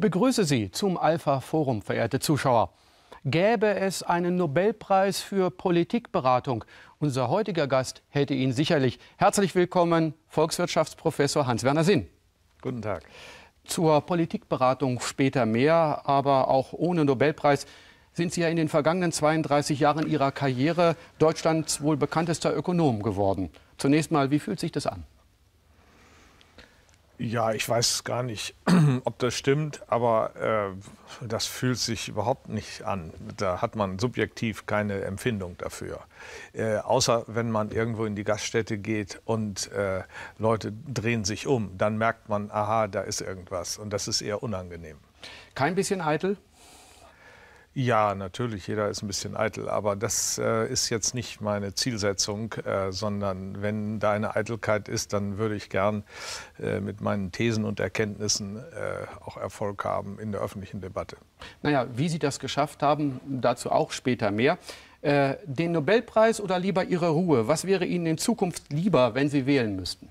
Ich begrüße Sie zum Alpha Forum, verehrte Zuschauer. Gäbe es einen Nobelpreis für Politikberatung, unser heutiger Gast hätte ihn sicherlich. Herzlich willkommen, Volkswirtschaftsprofessor Hans-Werner Sinn. Guten Tag. Zur Politikberatung später mehr, aber auch ohne Nobelpreis sind Sie ja in den vergangenen 32 Jahren Ihrer Karriere Deutschlands wohl bekanntester Ökonom geworden. Zunächst mal, wie fühlt sich das an? Ja, ich weiß gar nicht, ob das stimmt, aber äh, das fühlt sich überhaupt nicht an. Da hat man subjektiv keine Empfindung dafür. Äh, außer wenn man irgendwo in die Gaststätte geht und äh, Leute drehen sich um, dann merkt man, aha, da ist irgendwas. Und das ist eher unangenehm. Kein bisschen eitel? Ja, natürlich, jeder ist ein bisschen eitel, aber das äh, ist jetzt nicht meine Zielsetzung, äh, sondern wenn da eine Eitelkeit ist, dann würde ich gern äh, mit meinen Thesen und Erkenntnissen äh, auch Erfolg haben in der öffentlichen Debatte. Naja, wie Sie das geschafft haben, dazu auch später mehr. Äh, den Nobelpreis oder lieber Ihre Ruhe? Was wäre Ihnen in Zukunft lieber, wenn Sie wählen müssten?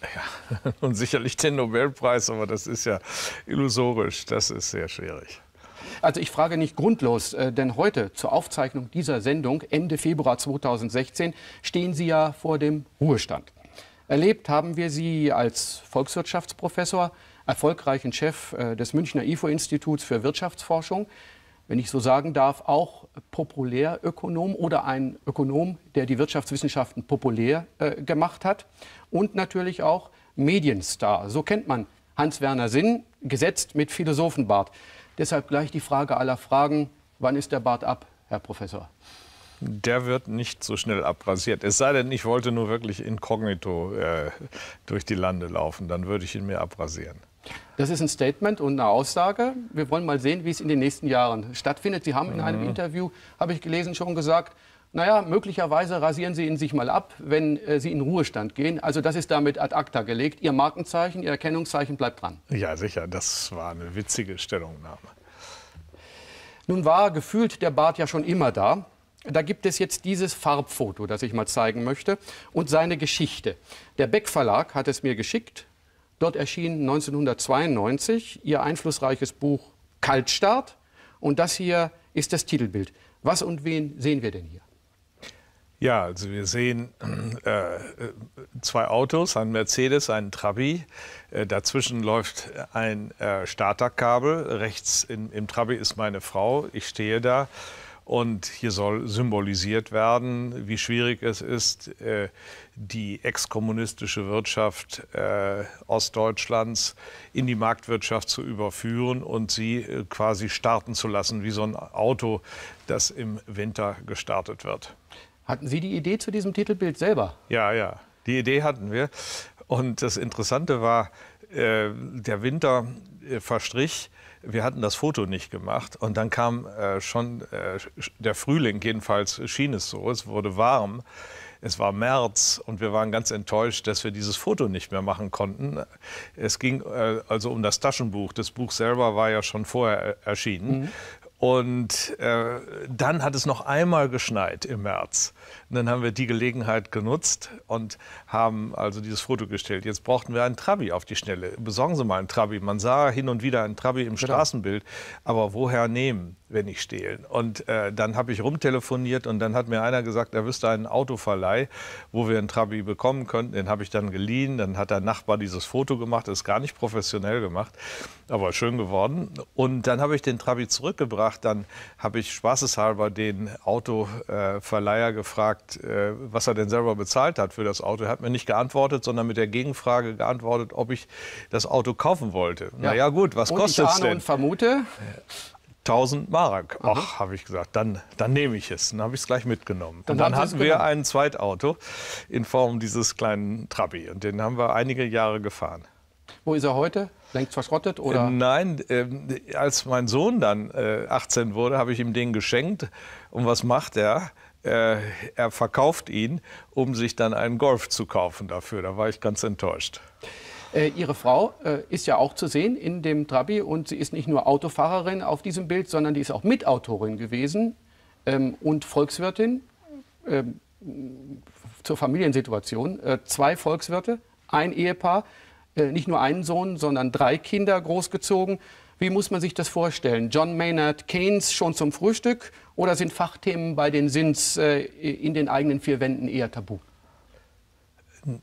Ja, und sicherlich den Nobelpreis, aber das ist ja illusorisch, das ist sehr schwierig. Also ich frage nicht grundlos, äh, denn heute zur Aufzeichnung dieser Sendung Ende Februar 2016 stehen Sie ja vor dem Ruhestand. Erlebt haben wir Sie als Volkswirtschaftsprofessor, erfolgreichen Chef äh, des Münchner IFO-Instituts für Wirtschaftsforschung, wenn ich so sagen darf, auch Populärökonom oder ein Ökonom, der die Wirtschaftswissenschaften populär äh, gemacht hat und natürlich auch Medienstar. So kennt man Hans-Werner Sinn, gesetzt mit Philosophenbart. Deshalb gleich die Frage aller Fragen. Wann ist der Bart ab, Herr Professor? Der wird nicht so schnell abrasiert. Es sei denn, ich wollte nur wirklich inkognito äh, durch die Lande laufen. Dann würde ich ihn mir abrasieren. Das ist ein Statement und eine Aussage. Wir wollen mal sehen, wie es in den nächsten Jahren stattfindet. Sie haben in einem mhm. Interview, habe ich gelesen, schon gesagt, naja, möglicherweise rasieren Sie ihn sich mal ab, wenn äh, Sie in Ruhestand gehen. Also das ist damit ad acta gelegt. Ihr Markenzeichen, Ihr Erkennungszeichen bleibt dran. Ja, sicher. Das war eine witzige Stellungnahme. Nun war gefühlt der Bart ja schon immer da. Da gibt es jetzt dieses Farbfoto, das ich mal zeigen möchte, und seine Geschichte. Der Beck Verlag hat es mir geschickt. Dort erschien 1992 ihr einflussreiches Buch Kaltstart. Und das hier ist das Titelbild. Was und wen sehen wir denn hier? Ja, also wir sehen äh, zwei Autos, ein Mercedes, einen Trabi. Äh, dazwischen läuft ein äh, Starterkabel. Rechts in, im Trabi ist meine Frau. Ich stehe da. Und hier soll symbolisiert werden, wie schwierig es ist, äh, die exkommunistische Wirtschaft äh, Ostdeutschlands in die Marktwirtschaft zu überführen und sie äh, quasi starten zu lassen, wie so ein Auto, das im Winter gestartet wird. Hatten Sie die Idee zu diesem Titelbild selber? Ja, ja, die Idee hatten wir. Und das Interessante war, äh, der Winter äh, verstrich. Wir hatten das Foto nicht gemacht und dann kam äh, schon äh, der Frühling, jedenfalls schien es so, es wurde warm. Es war März und wir waren ganz enttäuscht, dass wir dieses Foto nicht mehr machen konnten. Es ging äh, also um das Taschenbuch. Das Buch selber war ja schon vorher äh, erschienen. Mhm. Und äh, dann hat es noch einmal geschneit im März. Und dann haben wir die Gelegenheit genutzt und haben also dieses Foto gestellt. Jetzt brauchten wir einen Trabi auf die Schnelle. Besorgen Sie mal einen Trabi. Man sah hin und wieder einen Trabi im genau. Straßenbild. Aber woher nehmen, wenn ich stehlen? Und äh, dann habe ich rumtelefoniert und dann hat mir einer gesagt, er wüsste einen Autoverleih, wo wir einen Trabi bekommen könnten. Den habe ich dann geliehen. Dann hat der Nachbar dieses Foto gemacht. Das ist gar nicht professionell gemacht aber schön geworden. Und dann habe ich den Trabi zurückgebracht. Dann habe ich spaßeshalber den Autoverleiher gefragt, äh, was er denn selber bezahlt hat für das Auto. Er hat mir nicht geantwortet, sondern mit der Gegenfrage geantwortet, ob ich das Auto kaufen wollte. Ja. Na ja gut, was kostet es denn? Und vermute? 1000 Mark. Ach, habe ich gesagt, dann, dann nehme ich es. Dann habe ich es gleich mitgenommen. Dann und dann hatten wir ein Zweitauto in Form dieses kleinen Trabi. Und den haben wir einige Jahre gefahren. Wo ist er heute? längst verschrottet? Oder? Äh, nein, äh, als mein Sohn dann äh, 18 wurde, habe ich ihm den geschenkt. Und was macht er? Äh, er verkauft ihn, um sich dann einen Golf zu kaufen dafür. Da war ich ganz enttäuscht. Äh, Ihre Frau äh, ist ja auch zu sehen in dem Trabi und sie ist nicht nur Autofahrerin auf diesem Bild, sondern die ist auch Mitautorin gewesen ähm, und Volkswirtin ähm, zur Familiensituation. zwei Volkswirte, ein Ehepaar, äh, nicht nur einen Sohn, sondern drei Kinder großgezogen. Wie muss man sich das vorstellen? John Maynard Keynes schon zum Frühstück oder sind Fachthemen bei den Sins äh, in den eigenen vier Wänden eher tabu?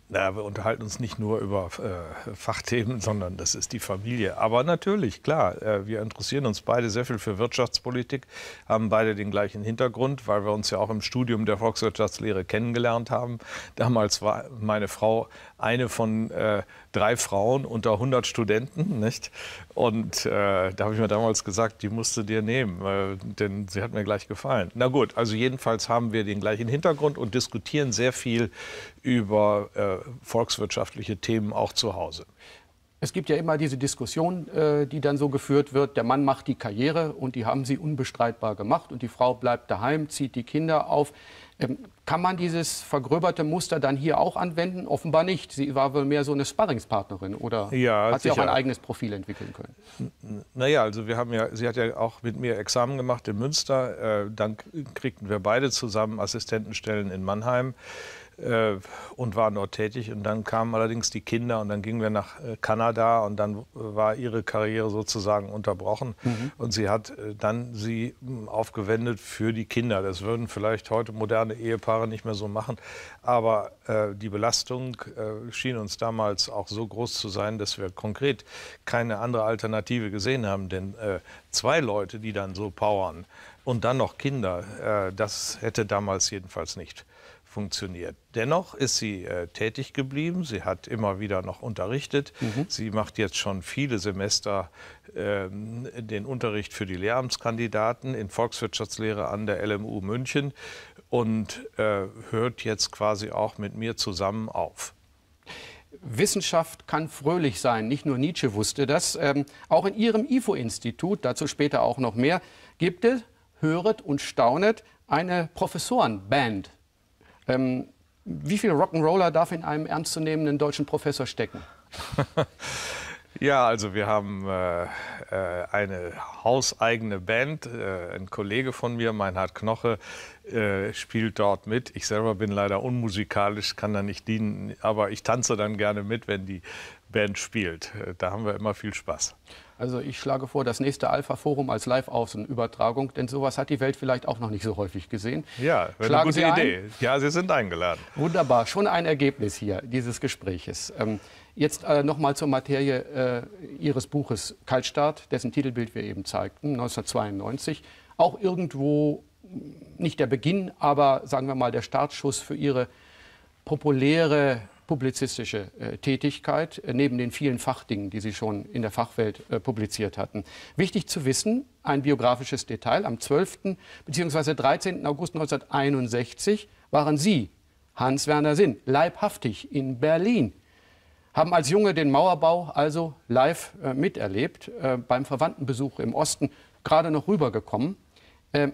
Na, wir unterhalten uns nicht nur über äh, Fachthemen, sondern das ist die Familie. Aber natürlich, klar, äh, wir interessieren uns beide sehr viel für Wirtschaftspolitik, haben beide den gleichen Hintergrund, weil wir uns ja auch im Studium der Volkswirtschaftslehre kennengelernt haben. Damals war meine Frau eine von äh, drei Frauen unter 100 Studenten, nicht? Und äh, da habe ich mir damals gesagt, die musst du dir nehmen, denn sie hat mir gleich gefallen. Na gut, also jedenfalls haben wir den gleichen Hintergrund und diskutieren sehr viel über äh, volkswirtschaftliche Themen auch zu Hause. Es gibt ja immer diese Diskussion, äh, die dann so geführt wird, der Mann macht die Karriere und die haben sie unbestreitbar gemacht und die Frau bleibt daheim, zieht die Kinder auf. Ähm, kann man dieses vergröberte Muster dann hier auch anwenden? Offenbar nicht. Sie war wohl mehr so eine Sparringspartnerin oder ja, hat sie sicher. auch ein eigenes Profil entwickeln können? Naja, also wir haben ja, sie hat ja auch mit mir Examen gemacht in Münster. Äh, dann kriegten wir beide zusammen Assistentenstellen in Mannheim. Äh, und waren dort tätig. Und dann kamen allerdings die Kinder und dann gingen wir nach äh, Kanada und dann äh, war ihre Karriere sozusagen unterbrochen. Mhm. Und sie hat dann sie hm, aufgewendet für die Kinder. Das würden vielleicht heute moderne Ehepaare nicht mehr so machen. Aber äh, die Belastung äh, schien uns damals auch so groß zu sein, dass wir konkret keine andere Alternative gesehen haben. Denn zwei Leute, die dann so powern und dann noch Kinder, das hätte damals jedenfalls nicht funktioniert. Dennoch ist sie äh, tätig geblieben. Sie hat immer wieder noch unterrichtet. Mhm. Sie macht jetzt schon viele Semester ähm, den Unterricht für die Lehramtskandidaten in Volkswirtschaftslehre an der LMU München und äh, hört jetzt quasi auch mit mir zusammen auf. Wissenschaft kann fröhlich sein. Nicht nur Nietzsche wusste das. Ähm, auch in Ihrem IFO-Institut, dazu später auch noch mehr, gibt es, höret und staunet, eine Professorenband. Ähm, wie viel Rock'n'Roller darf in einem ernstzunehmenden deutschen Professor stecken? Ja, also wir haben äh, äh, eine hauseigene Band. Äh, ein Kollege von mir, Meinhard Knoche, äh, spielt dort mit. Ich selber bin leider unmusikalisch, kann da nicht dienen, aber ich tanze dann gerne mit, wenn die Band spielt. Äh, da haben wir immer viel Spaß. Also ich schlage vor, das nächste Alpha-Forum als Live-Außenübertragung, denn sowas hat die Welt vielleicht auch noch nicht so häufig gesehen. Ja, eine gute Sie Idee. Ein? Ja, Sie sind eingeladen. Wunderbar, schon ein Ergebnis hier dieses Gespräches. Ähm, Jetzt äh, nochmal zur Materie äh, Ihres Buches Kaltstart, dessen Titelbild wir eben zeigten, 1992. Auch irgendwo nicht der Beginn, aber sagen wir mal der Startschuss für Ihre populäre publizistische äh, Tätigkeit, äh, neben den vielen Fachdingen, die sie schon in der Fachwelt äh, publiziert hatten. Wichtig zu wissen, ein biografisches Detail, am 12. bzw. 13. August 1961 waren Sie, Hans Werner Sinn, leibhaftig in Berlin haben als Junge den Mauerbau also live äh, miterlebt, äh, beim Verwandtenbesuch im Osten gerade noch rübergekommen. Äh,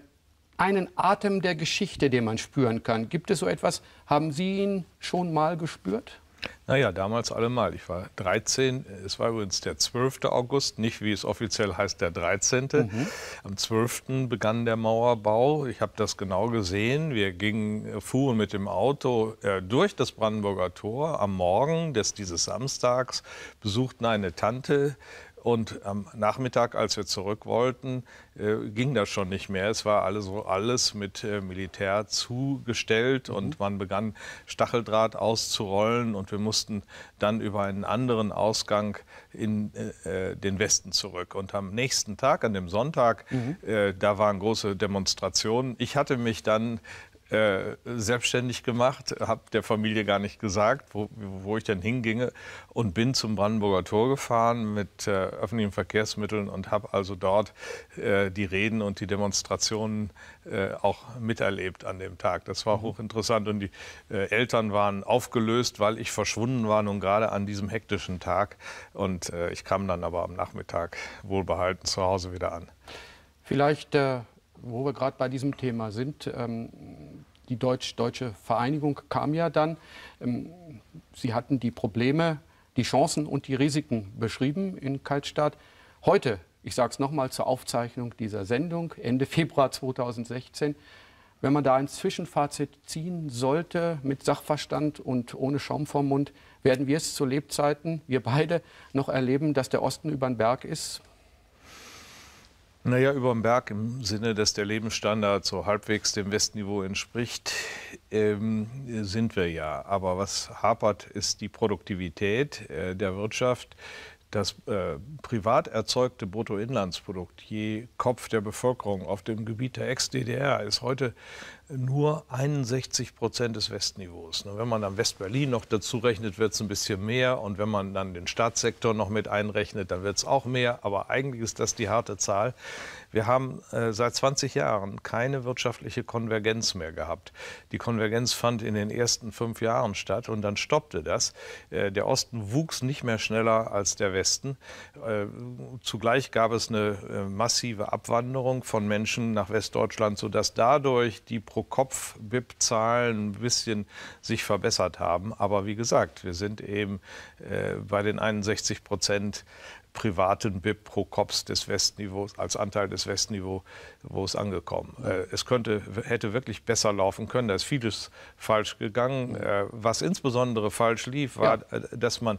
einen Atem der Geschichte, den man spüren kann. Gibt es so etwas? Haben Sie ihn schon mal gespürt? Naja, damals allemal. Ich war 13. Es war übrigens der 12. August, nicht wie es offiziell heißt, der 13. Mhm. Am 12. begann der Mauerbau. Ich habe das genau gesehen. Wir gingen, äh, fuhren mit dem Auto äh, durch das Brandenburger Tor. Am Morgen des, dieses Samstags besuchten eine Tante und am Nachmittag, als wir zurück wollten, äh, ging das schon nicht mehr. Es war alles, alles mit äh, Militär zugestellt mhm. und man begann Stacheldraht auszurollen und wir mussten dann über einen anderen Ausgang in äh, äh den Westen zurück. Und am nächsten Tag, an dem Sonntag, mhm. da waren große Demonstrationen. Ich hatte mich dann äh, selbstständig gemacht, habe der Familie gar nicht gesagt, wo, wo, ich denn hinginge und bin zum Brandenburger Tor gefahren mit äh, öffentlichen Verkehrsmitteln und habe also dort äh, die Reden und die Demonstrationen äh, auch miterlebt an dem Tag. Das war mhm. hochinteressant und die äh, Eltern waren aufgelöst, weil ich verschwunden war, nun gerade an diesem hektischen Tag. Und ich kam dann aber am Nachmittag wohlbehalten zu Hause wieder an. Vielleicht wo wir gerade bei diesem Thema sind. Ähm, die deutsch-deutsche Vereinigung kam ja dann. Ähm, sie hatten die Probleme, die Chancen und die Risiken beschrieben in Kaltstadt. Heute, ich sage es nochmal zur Aufzeichnung dieser Sendung, Ende Februar 2016, wenn man da ein Zwischenfazit ziehen sollte mit Sachverstand und ohne Schaum vorm Mund, werden wir es zu Lebzeiten, wir beide, noch erleben, dass der Osten über den Berg ist. Naja, über dem Berg im Sinne, dass der Lebensstandard so halbwegs dem Westniveau entspricht, ähm, sind wir ja. Aber was hapert, ist die Produktivität äh, der Wirtschaft. Das äh, privat erzeugte Bruttoinlandsprodukt je Kopf der Bevölkerung auf dem Gebiet der Ex-DDR ist heute nur 61 Prozent des Westniveaus. Ne, wenn man dann West-Berlin noch dazu rechnet, wird es ein bisschen mehr. Und wenn man dann den Staatssektor noch mit einrechnet, dann wird es auch mehr. Aber eigentlich ist das die harte Zahl. Wir haben äh, seit 20 Jahren keine wirtschaftliche Konvergenz mehr gehabt. Die Konvergenz fand in den ersten fünf Jahren statt und dann stoppte das. Äh, der Osten wuchs nicht mehr schneller als der Westen. Äh, zugleich gab es eine äh, massive Abwanderung von Menschen nach Westdeutschland, sodass dadurch die Pro Pro-Kopf-BIP-Zahlen ein bisschen sich verbessert haben. Aber wie gesagt, wir sind eben äh, bei den 61 Prozent privaten BIP pro Kopf des Westniveaus, als Anteil des Westniveaus angekommen. Äh, es könnte, hätte wirklich besser laufen können. Da ist vieles falsch gegangen. Äh, was insbesondere falsch lief, war, ja. Äh, dass man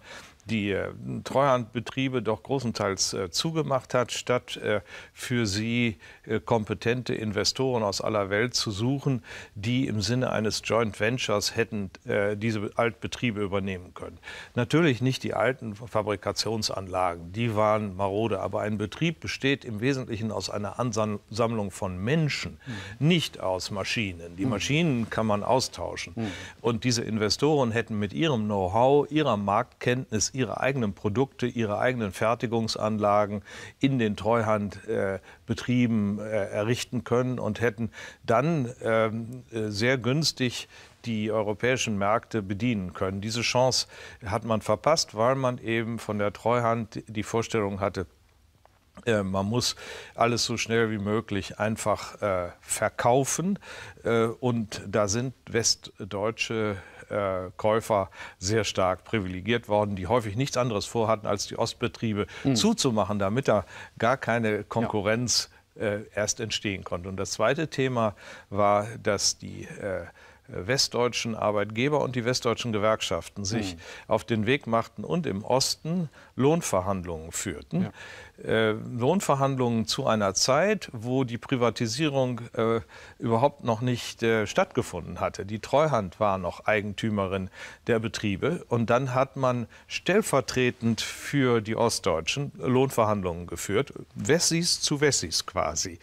die äh, Treuhandbetriebe doch großenteils äh, zugemacht hat, statt äh, für sie kompetente Investoren aus aller Welt zu suchen, die im Sinne eines Joint Ventures hätten diese Altbetriebe übernehmen können. Natürlich nicht die alten Fabrikationsanlagen, die waren marode, aber ein Betrieb besteht im Wesentlichen aus einer Ansammlung von Menschen, mhm. nicht aus Maschinen. Die mhm. Maschinen kann man austauschen. Mhm. Und diese Investoren hätten mit ihrem Know-how, ihrer Marktkenntnis, ihre eigenen Produkte, ihre eigenen Fertigungsanlagen in den Treuhandbetrieben äh, äh, errichten können und hätten dann ähm, äh, sehr günstig die europäischen Märkte bedienen können. Diese Chance hat man verpasst, weil man eben von der Treuhand die Vorstellung hatte, man muss alles so schnell wie möglich einfach äh, verkaufen. Äh, und da sind westdeutsche äh, Käufer sehr stark privilegiert worden, die häufig nichts anderes vorhatten, als die Ostbetriebe mhm. zuzumachen, damit da gar keine Konkurrenz äh, erst entstehen konnte. Und das zweite Thema war, dass die äh, westdeutschen Arbeitgeber und die westdeutschen Gewerkschaften sich mhm. auf den Weg machten und im Osten Lohnverhandlungen führten. Ja äh, Lohnverhandlungen zu einer Zeit, wo die Privatisierung äh, überhaupt noch nicht äh, stattgefunden hatte. Die Treuhand war noch Eigentümerin der Betriebe. Und dann hat man stellvertretend für die Ostdeutschen Lohnverhandlungen geführt. Wessis zu Wessis quasi.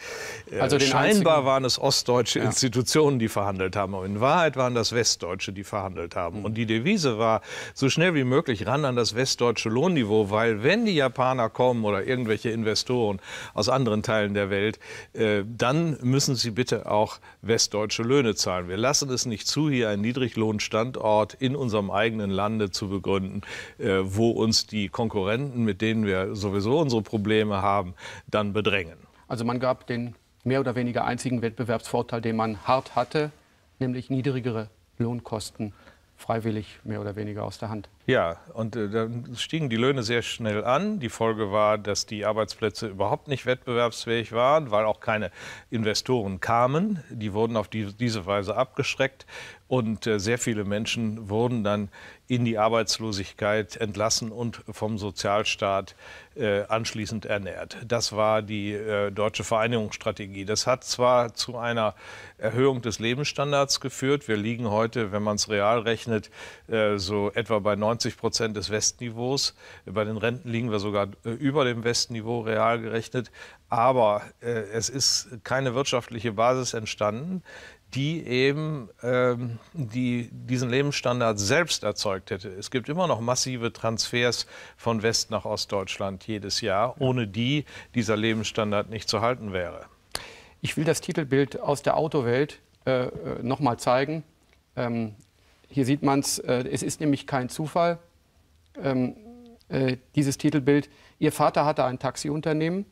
Äh, also scheinbar waren es ostdeutsche ja. Institutionen, die verhandelt haben. Aber in Wahrheit waren das Westdeutsche, die verhandelt haben. Mhm. Und die Devise war, so schnell wie möglich ran an das westdeutsche Lohnniveau, weil wenn die Japaner kommen oder irgendwie irgendwelche Investoren aus anderen Teilen der Welt, äh, dann müssen sie bitte auch westdeutsche Löhne zahlen. Wir lassen es nicht zu, hier einen Niedriglohnstandort in unserem eigenen Lande zu begründen, äh, wo uns die Konkurrenten, mit denen wir sowieso unsere Probleme haben, dann bedrängen. Also man gab den mehr oder weniger einzigen Wettbewerbsvorteil, den man hart hatte, nämlich niedrigere Lohnkosten freiwillig mehr oder weniger aus der Hand. Ja, und äh, dann stiegen die Löhne sehr schnell an. Die Folge war, dass die Arbeitsplätze überhaupt nicht wettbewerbsfähig waren, weil auch keine Investoren kamen. Die wurden auf die, diese Weise abgeschreckt. Und äh, sehr viele Menschen wurden dann in die Arbeitslosigkeit entlassen und vom Sozialstaat äh, anschließend ernährt. Das war die äh, deutsche Vereinigungsstrategie. Das hat zwar zu einer Erhöhung des Lebensstandards geführt. Wir liegen heute, wenn man es real rechnet, so etwa bei 90 Prozent des Westniveaus. Bei den Renten liegen wir sogar über dem Westniveau real gerechnet. Aber es ist keine wirtschaftliche Basis entstanden, die eben ähm, die, diesen Lebensstandard selbst erzeugt hätte. Es gibt immer noch massive Transfers von West nach Ostdeutschland jedes Jahr, ohne die dieser Lebensstandard nicht zu halten wäre. Ich will das Titelbild aus der Autowelt äh, äh noch zeigen. Ähm, hier sieht man es, äh, es ist nämlich kein Zufall, ähm, äh, dieses Titelbild. Ihr Vater hatte ein Taxiunternehmen.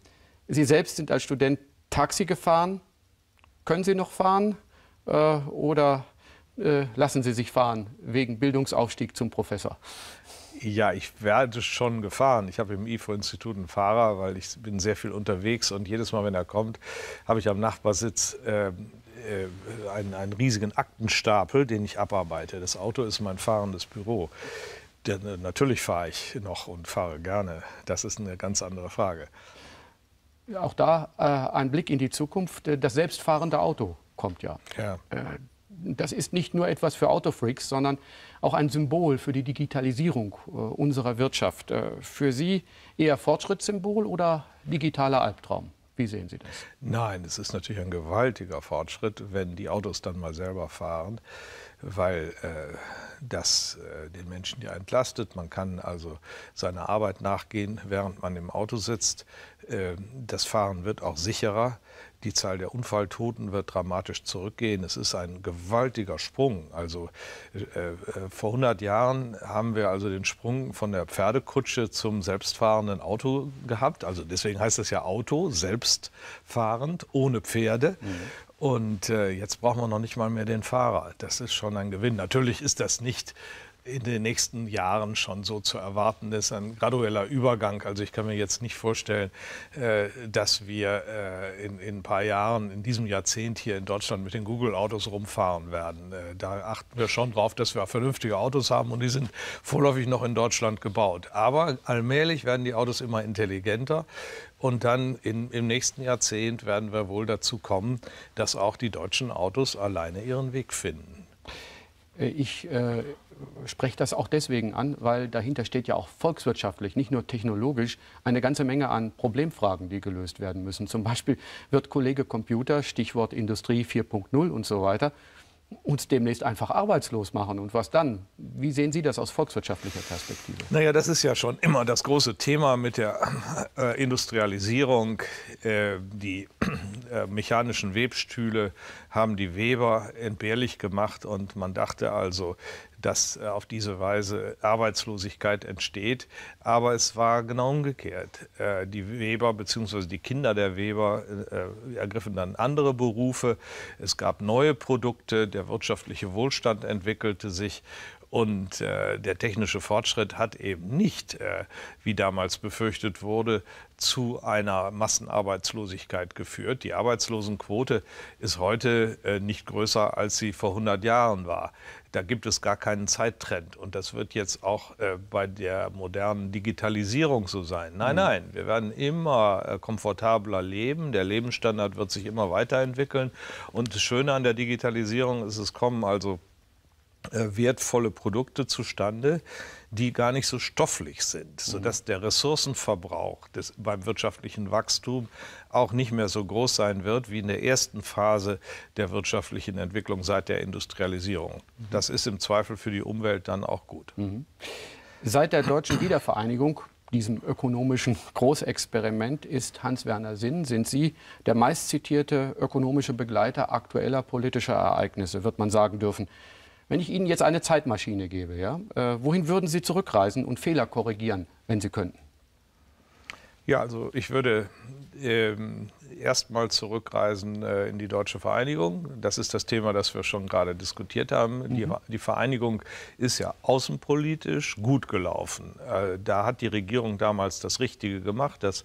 Sie selbst sind als Student Taxi gefahren. Können Sie noch fahren? äh, oder äh, lassen Sie sich fahren wegen Bildungsaufstieg zum Professor? Ja, ich werde schon gefahren. Ich habe im IFO-Institut einen Fahrer, weil ich bin sehr viel unterwegs und jedes Mal, wenn er kommt, habe ich am Nachbarsitz ähm, äh, einen, einen riesigen Aktenstapel, den ich abarbeite. Das Auto ist mein fahrendes Büro. Denn, natürlich fahre ich noch und fahre gerne. Das ist eine ganz andere Frage. Auch da äh, ein Blick in die Zukunft. Äh, das selbstfahrende Auto kommt ja. ja. Äh, das ist nicht nur etwas für Autofreaks, sondern auch ein Symbol für die Digitalisierung äh, unserer Wirtschaft. Äh, für Sie eher Fortschrittssymbol oder digitaler Albtraum? Wie sehen Sie das? Nein, es ist natürlich ein gewaltiger Fortschritt, wenn die Autos dann mal selber fahren, weil äh, das äh, den Menschen ja entlastet. Man kann also seiner Arbeit nachgehen, während man im Auto sitzt. Äh, das Fahren wird auch sicherer. Die Zahl der Unfalltoten wird dramatisch zurückgehen. Es ist ein gewaltiger Sprung. Also äh, äh vor 100 Jahren haben wir also den Sprung von der Pferdekutsche zum selbstfahrenden Auto gehabt. Also deswegen heißt es ja Auto, selbstfahrend, ohne Pferde. Mhm. Und äh, jetzt brauchen wir noch nicht mal mehr den Fahrer. Das ist schon ein Gewinn. Natürlich ist das nicht in den nächsten Jahren schon so zu erwarten Das ist, ein gradueller Übergang. Also ich kann mir jetzt nicht vorstellen, äh, dass wir äh, in, in ein paar Jahren, in diesem Jahrzehnt hier in Deutschland mit den Google-Autos rumfahren werden. Äh, da achten wir schon drauf, dass wir vernünftige Autos haben und die sind vorläufig noch in Deutschland gebaut. Aber allmählich werden die Autos immer intelligenter und dann in, im nächsten Jahrzehnt werden wir wohl dazu kommen, dass auch die deutschen Autos alleine ihren Weg finden. Ich äh, spreche das auch deswegen an, weil dahinter steht ja auch volkswirtschaftlich, nicht nur technologisch, eine ganze Menge an Problemfragen, die gelöst werden müssen. Zum Beispiel wird Kollege Computer, Stichwort Industrie 4.0 und so weiter, uns demnächst einfach arbeitslos machen. Und was dann? Wie sehen Sie das aus volkswirtschaftlicher Perspektive? Naja, das ist ja schon immer das große Thema mit der äh, Industrialisierung. Äh, die äh, mechanischen Webstühle haben die Weber entbehrlich gemacht und man dachte also, dass äh, auf diese Weise Arbeitslosigkeit entsteht. Aber es war genau umgekehrt. Äh, die Weber bzw. die Kinder der Weber äh, ergriffen dann andere Berufe. Es gab neue Produkte, der wirtschaftliche Wohlstand entwickelte sich und äh, der technische Fortschritt hat eben nicht, äh, wie damals befürchtet wurde, zu einer Massenarbeitslosigkeit geführt. Die Arbeitslosenquote ist heute äh, nicht größer, als sie vor 100 Jahren war. Da gibt es gar keinen Zeittrend. Und das wird jetzt auch äh, bei der modernen Digitalisierung so sein. Nein, mhm. nein, wir werden immer äh, komfortabler leben. Der Lebensstandard wird sich immer weiterentwickeln. Und das Schöne an der Digitalisierung ist, es kommen also äh, wertvolle Produkte zustande, die gar nicht so stofflich sind, mhm. sodass der Ressourcenverbrauch des, beim wirtschaftlichen Wachstum auch nicht mehr so groß sein wird wie in der ersten Phase der wirtschaftlichen Entwicklung seit der Industrialisierung. Mhm. Das ist im Zweifel für die Umwelt dann auch gut. Mhm. Seit der deutschen Wiedervereinigung diesem ökonomischen Großexperiment ist Hans-Werner Sinn. Sind Sie der meistzitierte ökonomische Begleiter aktueller politischer Ereignisse, wird man sagen dürfen. Wenn ich Ihnen jetzt eine Zeitmaschine gebe, ja, äh, wohin würden Sie zurückreisen und Fehler korrigieren, wenn Sie könnten? Ja, also ich würde ähm, erstmal zurückreisen äh, in die deutsche Vereinigung. Das ist das Thema, das wir schon gerade diskutiert haben. Mhm. Die, die, Vereinigung ist ja außenpolitisch gut gelaufen. Äh, da hat die Regierung damals das Richtige gemacht, das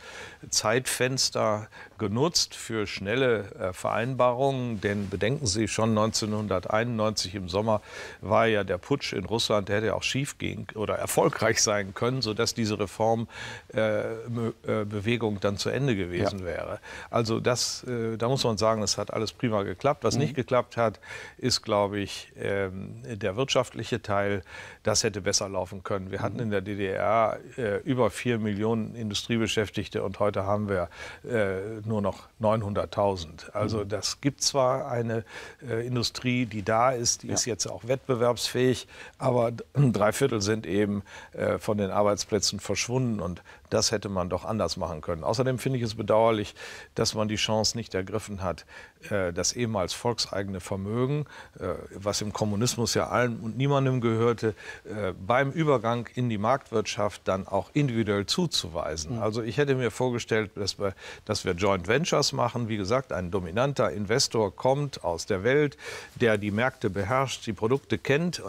Zeitfenster genutzt für schnelle äh, Vereinbarungen. Denn bedenken Sie, schon 1991 im Sommer war ja der Putsch in Russland, der hätte auch schief gehen oder erfolgreich sein können, sodass diese Reformbewegung äh, äh, dann zu Ende gewesen ja. wäre. Also also das, äh, da muss man sagen, das hat alles prima geklappt. Was mhm. nicht geklappt hat, ist, glaube ich, ähm, der wirtschaftliche Teil. Das hätte besser laufen können. Wir mhm. hatten in der DDR äh, über 4 Millionen Industriebeschäftigte und heute haben wir äh, nur noch 900.000. Also mhm. das gibt zwar eine äh, Industrie, die da ist, die ja. ist jetzt auch wettbewerbsfähig, aber drei Viertel sind eben äh, von den Arbeitsplätzen verschwunden. Und das hätte man doch anders machen können. Außerdem finde ich es bedauerlich, dass man die Chance nicht ergriffen hat, äh, das ehemals volkseigene Vermögen, äh, was im Kommunismus ja allen und niemandem gehörte, äh, beim Übergang in die Marktwirtschaft dann auch individuell zuzuweisen. Mhm. Also ich hätte mir vorgestellt, dass wir, dass wir Joint Ventures machen. Wie gesagt, ein dominanter Investor kommt aus der Welt, der die Märkte beherrscht, die Produkte kennt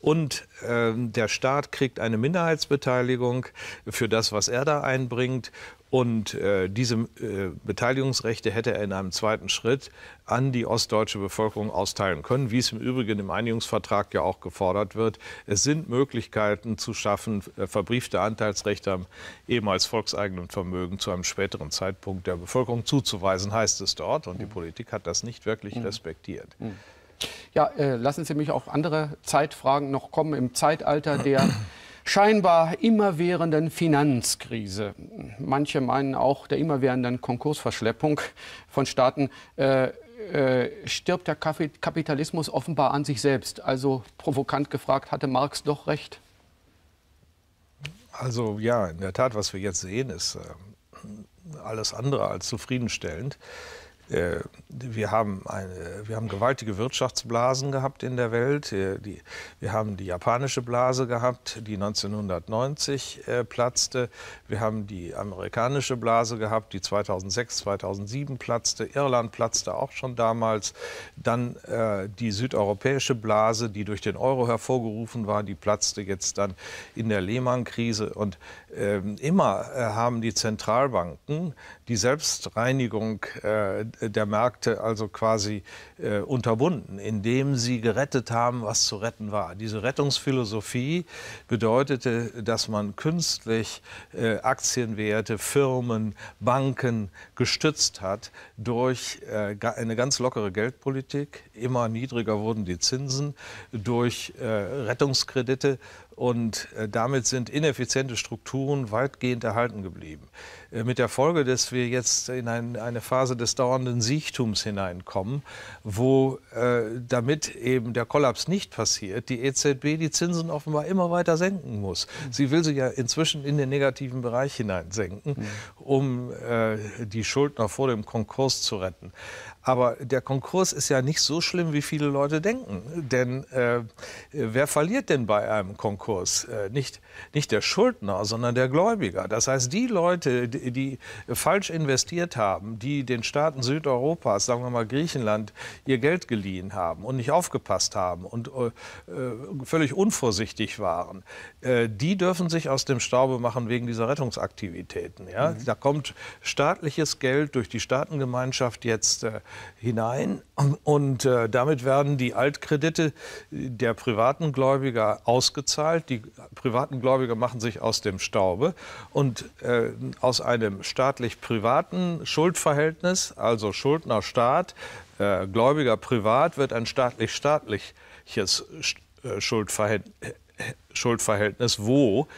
und der Staat kriegt eine Minderheitsbeteiligung für das, was er da einbringt. Und äh, diese äh, Beteiligungsrechte hätte er in einem zweiten Schritt an die ostdeutsche Bevölkerung austeilen können, wie es im Übrigen im Einigungsvertrag ja auch gefordert wird. Es sind Möglichkeiten zu schaffen, äh, verbriefte Anteilsrechte am ehemals volkseigenen Vermögen zu einem späteren Zeitpunkt der Bevölkerung zuzuweisen, heißt es dort. Und die hm. Politik hat das nicht wirklich mhm. respektiert. Mhm. Ja, äh, lassen Sie mich auf andere Zeitfragen noch kommen. Im Zeitalter der scheinbar immerwährenden Finanzkrise. Manche meinen auch der immerwährenden Konkursverschleppung von Staaten. Äh, äh, stirbt der Kapitalismus offenbar an sich selbst. Also provokant gefragt, hatte Marx doch recht? Also ja, in der Tat, was wir jetzt sehen, ist äh, alles andere als zufriedenstellend. Äh, wir haben, eine, wir haben gewaltige Wirtschaftsblasen gehabt in der Welt. Äh, wir haben die japanische Blase gehabt, die 1990 äh, platzte. Wir haben die amerikanische Blase gehabt, die 2006, 2007 platzte. Irland platzte auch schon damals. Dann die südeuropäische Blase, die durch den Euro hervorgerufen war, die platzte jetzt dann in der Lehman-Krise. Und ähm, immer haben die Zentralbanken die Selbstreinigung der Märkte also quasi äh, unterbunden, indem sie gerettet haben, was zu retten war. Diese Rettungsphilosophie bedeutete, dass man künstlich äh, Aktienwerte, Firmen, Banken gestützt hat durch äh, eine ganz lockere Geldpolitik. Immer niedriger wurden die Zinsen durch äh, Rettungskredite und äh, damit sind ineffiziente Strukturen weitgehend erhalten geblieben. Äh, mit der Folge, dass wir jetzt in ein, eine Phase des dauernden Siechtums hineinkommen, wo äh, damit eben der Kollaps nicht passiert, die EZB die Zinsen offenbar immer weiter senken muss. Sie will sie ja inzwischen in den negativen Bereich hinein senken, mhm. um die Schuldner vor dem Konkurs zu retten. Aber der Konkurs ist ja nicht so schlimm, wie viele Leute denken. Denn äh, wer verliert denn bei einem Konkurs? Äh, nicht, nicht der Schuldner, sondern der Gläubiger. Das heißt, die Leute, die, die falsch investiert haben, die den Staaten Südeuropas, sagen wir mal Griechenland, ihr Geld geliehen haben und nicht aufgepasst haben und äh, äh völlig unvorsichtig waren, äh, die dürfen sich aus dem Staube machen wegen dieser Rettungsaktivitäten. Ja? Mhm. Da kommt staatliches Geld durch die Staatengemeinschaft jetzt äh, hinein. Und äh, damit werden die Altkredite der privaten Gläubiger ausgezahlt. Die privaten Gläubiger machen sich aus dem Staube. Und äh, aus einem staatlich-privaten Schuldverhältnis, also Schuldner-Staat, äh, Gläubiger privat, wird ein staatlich-staatliches äh, Schuldverhältnis, Schuldverhältnis, wo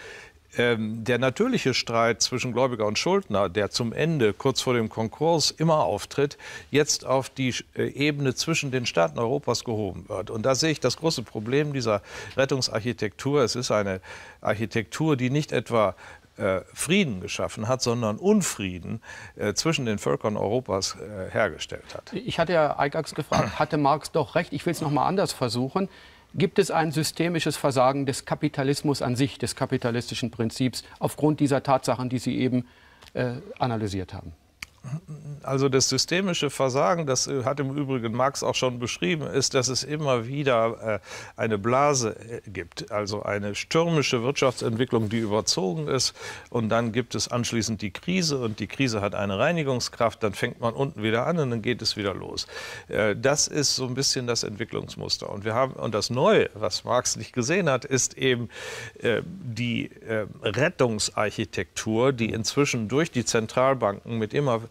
ähm, der natürliche Streit zwischen Gläubiger und Schuldner, der zum Ende, kurz vor dem Konkurs, immer auftritt, jetzt auf die äh, Ebene zwischen den Staaten Europas gehoben wird. Und da sehe ich das große Problem dieser Rettungsarchitektur. Es ist eine Architektur, die nicht etwa äh, Frieden geschaffen hat, sondern Unfrieden äh, zwischen den Völkern Europas hergestellt hat. Ich hatte ja eingangs gefragt, hatte Marx doch recht? Ich will es nochmal anders versuchen. Gibt es ein systemisches Versagen des Kapitalismus an sich, des kapitalistischen Prinzips, aufgrund dieser Tatsachen, die Sie eben äh, analysiert haben? Also das systemische Versagen, das äh, hat im Übrigen Marx auch schon beschrieben, ist, dass es immer wieder äh, eine Blase äh, gibt, also eine stürmische Wirtschaftsentwicklung, die überzogen ist und dann gibt es anschließend die Krise und die Krise hat eine Reinigungskraft, dann fängt man unten wieder an und dann geht es wieder los. Das ist so ein bisschen das Entwicklungsmuster und wir haben und das Neue, was Marx nicht gesehen hat, ist eben die Rettungsarchitektur, die inzwischen durch die Zentralbanken mit immer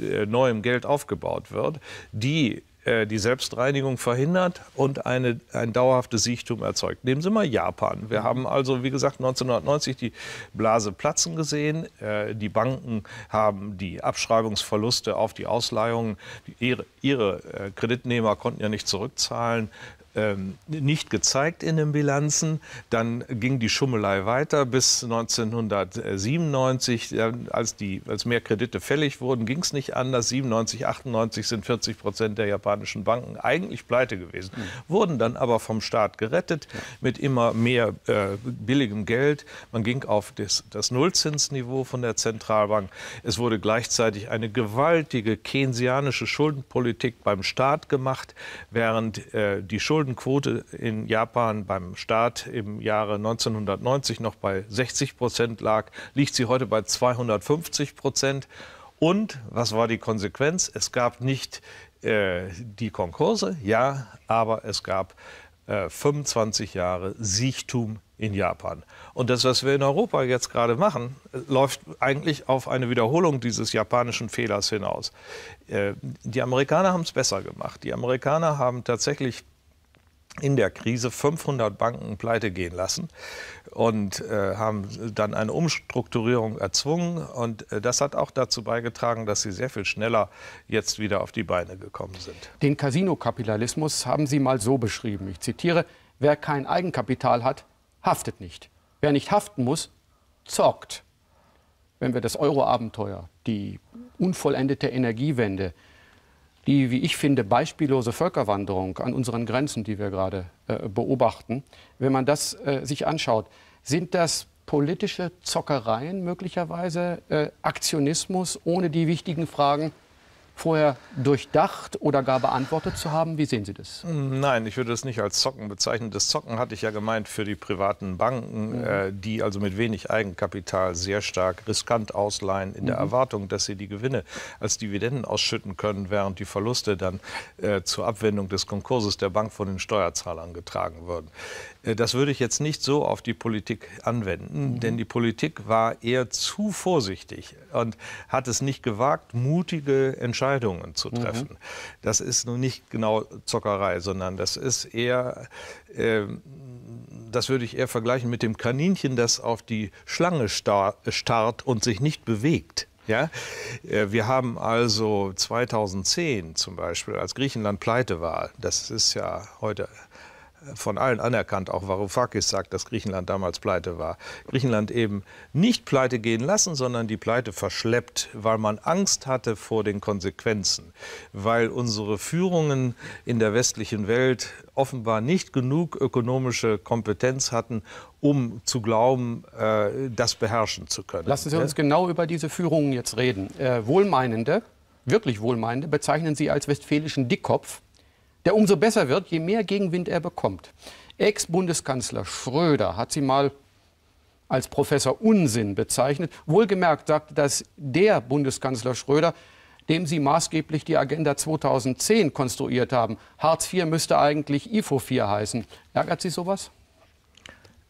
äh, neuem Geld aufgebaut wird, die äh, die Selbstreinigung verhindert und eine, ein dauerhaftes Siechtum erzeugt. Nehmen Sie mal Japan. Wir mhm. haben also, wie gesagt, 1990 die Blase platzen gesehen. Äh, die Banken haben die Abschreibungsverluste auf die Ausleihungen, ihre, ihre Kreditnehmer konnten ja nicht zurückzahlen, ähm, nicht gezeigt in den Bilanzen. Dann ging die Schummelei weiter bis 1997, als, die, als mehr Kredite fällig wurden, ging es nicht anders. 97, 98 sind 40 Prozent der japanischen Banken eigentlich pleite gewesen, mhm. wurden dann aber vom Staat gerettet mit immer mehr äh, billigem Geld. Man ging auf das, das Nullzinsniveau von der Zentralbank. Es wurde gleichzeitig eine gewaltige keynesianische Schuldenpolitik beim Staat gemacht, während äh, die Schulden Schuldenquote in Japan beim Staat im Jahre 1990 noch bei 60 Prozent lag, liegt sie heute bei 250 Prozent. Und was war die Konsequenz? Es gab nicht äh, die Konkurse, ja, aber es gab äh, 25 Jahre Siechtum in Japan. Und das, was wir in Europa jetzt gerade machen, läuft eigentlich auf eine Wiederholung dieses japanischen Fehlers hinaus. Äh, die Amerikaner haben es besser gemacht. Die Amerikaner haben tatsächlich in der Krise 500 Banken pleite gehen lassen und äh, haben dann eine Umstrukturierung erzwungen. Und äh, das hat auch dazu beigetragen, dass sie sehr viel schneller jetzt wieder auf die Beine gekommen sind. Den Casino-Kapitalismus haben Sie mal so beschrieben. Ich zitiere, wer kein Eigenkapital hat, haftet nicht. Wer nicht haften muss, zockt. Wenn wir das Euro-Abenteuer, die unvollendete Energiewende, die, wie ich finde, beispiellose Völkerwanderung an unseren Grenzen, die wir gerade äh, beobachten, wenn man das äh, sich anschaut, sind das politische Zockereien möglicherweise, äh, Aktionismus ohne die wichtigen Fragen, vorher durchdacht oder gar beantwortet zu haben? Wie sehen Sie das? Nein, ich würde das nicht als Zocken bezeichnen. Das Zocken hatte ich ja gemeint für die privaten Banken, mhm. äh, die also mit wenig Eigenkapital sehr stark riskant ausleihen in mhm. der Erwartung, dass sie die Gewinne als Dividenden ausschütten können, während die Verluste dann äh, zur Abwendung des Konkurses der Bank von den Steuerzahlern getragen würden. Äh, das würde ich jetzt nicht so auf die Politik anwenden, mhm. denn die Politik war eher zu vorsichtig und hat es nicht gewagt, mutige Entscheidungen zu mhm. treffen. Mhm. Das ist nun nicht genau Zockerei, sondern das ist eher, äh, das würde ich eher vergleichen mit dem Kaninchen, das auf die Schlange star starrt und sich nicht bewegt. Ja? Äh, wir haben also 2010 zum Beispiel, als Griechenland pleite war, das ist ja heute von allen anerkannt, auch Varoufakis sagt, dass Griechenland damals pleite war, Griechenland eben nicht pleite gehen lassen, sondern die Pleite verschleppt, weil man Angst hatte vor den Konsequenzen, weil unsere Führungen in der westlichen Welt offenbar nicht genug ökonomische Kompetenz hatten, um zu glauben, äh, das beherrschen zu können. Lassen Sie uns ja? genau über diese Führungen jetzt reden. Äh, Wohlmeinende, wirklich Wohlmeinende, bezeichnen Sie als westfälischen Dickkopf der umso besser wird, je mehr Gegenwind er bekommt. Ex-Bundeskanzler Schröder hat sie mal als Professor Unsinn bezeichnet. Wohlgemerkt sagte das der Bundeskanzler Schröder, dem sie maßgeblich die Agenda 2010 konstruiert haben. Hartz IV müsste eigentlich IFO 4 heißen. Ärgert Sie sowas?